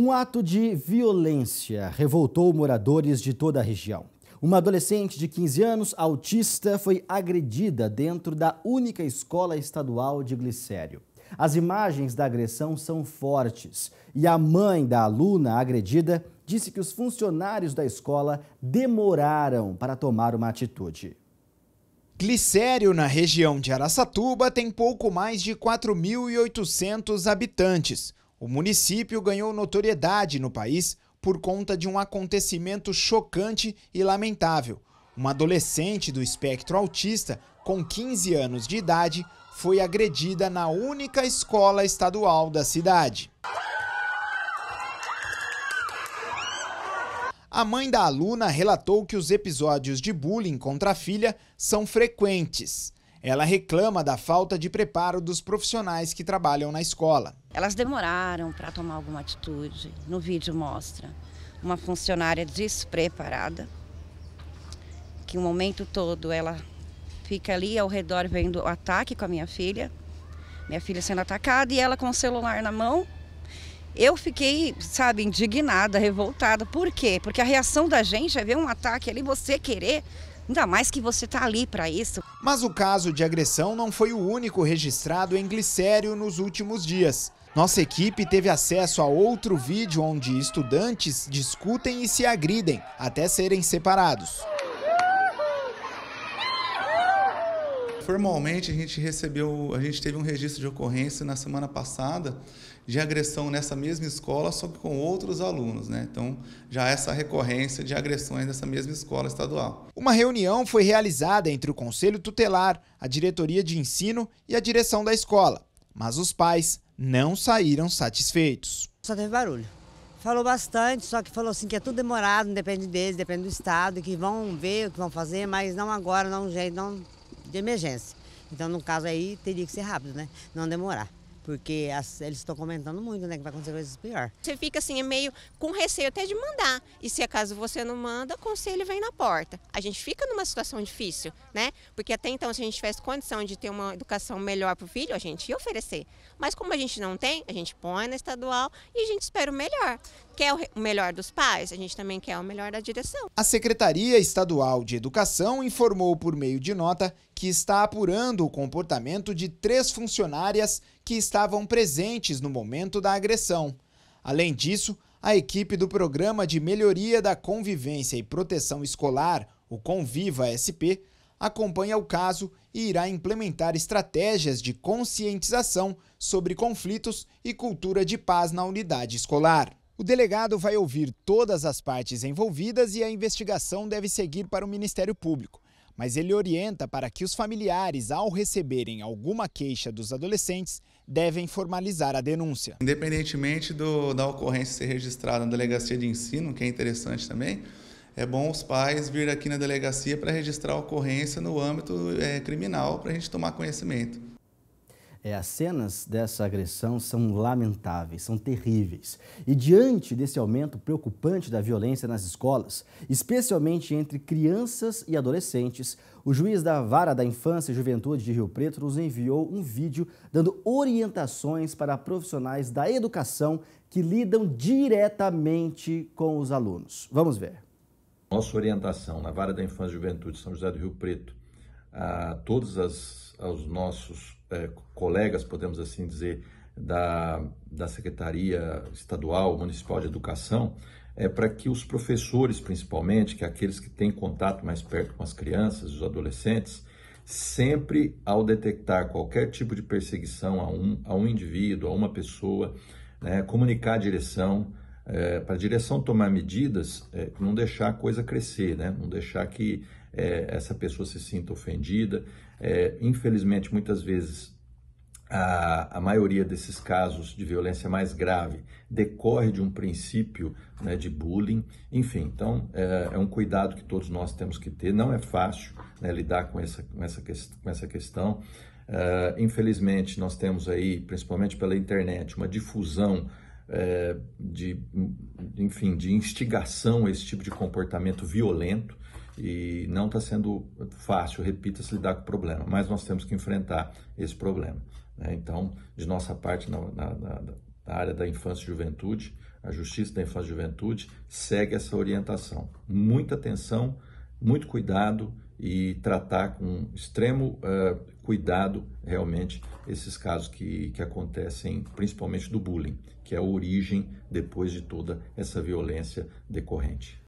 Um ato de violência revoltou moradores de toda a região. Uma adolescente de 15 anos, autista, foi agredida dentro da única escola estadual de glicério. As imagens da agressão são fortes e a mãe da aluna agredida disse que os funcionários da escola demoraram para tomar uma atitude. Glicério, na região de Araçatuba, tem pouco mais de 4.800 habitantes. O município ganhou notoriedade no país por conta de um acontecimento chocante e lamentável. Uma adolescente do espectro autista, com 15 anos de idade, foi agredida na única escola estadual da cidade. A mãe da aluna relatou que os episódios de bullying contra a filha são frequentes. Ela reclama da falta de preparo dos profissionais que trabalham na escola. Elas demoraram para tomar alguma atitude. No vídeo mostra uma funcionária despreparada, que o momento todo ela fica ali ao redor vendo o ataque com a minha filha, minha filha sendo atacada e ela com o celular na mão. Eu fiquei, sabe, indignada, revoltada. Por quê? Porque a reação da gente é ver um ataque ali, você querer Ainda mais que você tá ali para isso. Mas o caso de agressão não foi o único registrado em Glicério nos últimos dias. Nossa equipe teve acesso a outro vídeo onde estudantes discutem e se agridem até serem separados. formalmente a gente recebeu, a gente teve um registro de ocorrência na semana passada de agressão nessa mesma escola, só que com outros alunos, né? Então, já essa recorrência de agressões nessa mesma escola estadual. Uma reunião foi realizada entre o conselho tutelar, a diretoria de ensino e a direção da escola, mas os pais não saíram satisfeitos. Só teve barulho. Falou bastante, só que falou assim que é tudo demorado, depende deles, depende do estado, que vão ver o que vão fazer, mas não agora, não jeito, não de emergência. Então, no caso aí, teria que ser rápido, né? Não demorar. Porque as, eles estão comentando muito, né? Que vai acontecer coisas pior. Você fica assim, meio com receio até de mandar. E se acaso você não manda, o conselho vem na porta. A gente fica numa situação difícil, né? Porque até então, se a gente tivesse condição de ter uma educação melhor para o filho, a gente ia oferecer. Mas como a gente não tem, a gente põe na estadual e a gente espera o melhor quer o melhor dos pais, a gente também quer o melhor da direção. A Secretaria Estadual de Educação informou por meio de nota que está apurando o comportamento de três funcionárias que estavam presentes no momento da agressão. Além disso, a equipe do Programa de Melhoria da Convivência e Proteção Escolar, o Conviva SP, acompanha o caso e irá implementar estratégias de conscientização sobre conflitos e cultura de paz na unidade escolar. O delegado vai ouvir todas as partes envolvidas e a investigação deve seguir para o Ministério Público mas ele orienta para que os familiares, ao receberem alguma queixa dos adolescentes, devem formalizar a denúncia. Independentemente do, da ocorrência ser registrada na delegacia de ensino, que é interessante também, é bom os pais vir aqui na delegacia para registrar a ocorrência no âmbito é, criminal para a gente tomar conhecimento. É, as cenas dessa agressão são lamentáveis, são terríveis. E diante desse aumento preocupante da violência nas escolas, especialmente entre crianças e adolescentes, o juiz da Vara da Infância e Juventude de Rio Preto nos enviou um vídeo dando orientações para profissionais da educação que lidam diretamente com os alunos. Vamos ver. Nossa orientação na Vara da Infância e Juventude de São José do Rio Preto a todos os nossos é, colegas, podemos assim dizer, da, da Secretaria Estadual Municipal de Educação, é para que os professores, principalmente, que é aqueles que têm contato mais perto com as crianças, os adolescentes, sempre ao detectar qualquer tipo de perseguição a um, a um indivíduo, a uma pessoa, né, comunicar a direção, é, para a direção tomar medidas, é, não deixar a coisa crescer, né? não deixar que é, essa pessoa se sinta ofendida. É, infelizmente, muitas vezes, a, a, maioria desses casos de violência mais grave decorre de um princípio né, de bullying. Enfim, então é, é, um cuidado que todos nós temos que ter. Não é fácil né, lidar com essa, com essa, com essa questão. É, infelizmente, nós temos aí, principalmente pela internet, uma difusão é, de, enfim, de instigação a esse tipo de comportamento violento. E não está sendo fácil, repito, se lidar com o problema, mas nós temos que enfrentar esse problema. Né? Então, de nossa parte, na, na, na, na área da infância e juventude, a Justiça da Infância e Juventude segue essa orientação. Muita atenção, muito cuidado e tratar com extremo uh, cuidado realmente esses casos que, que acontecem, principalmente do bullying, que é a origem depois de toda essa violência decorrente.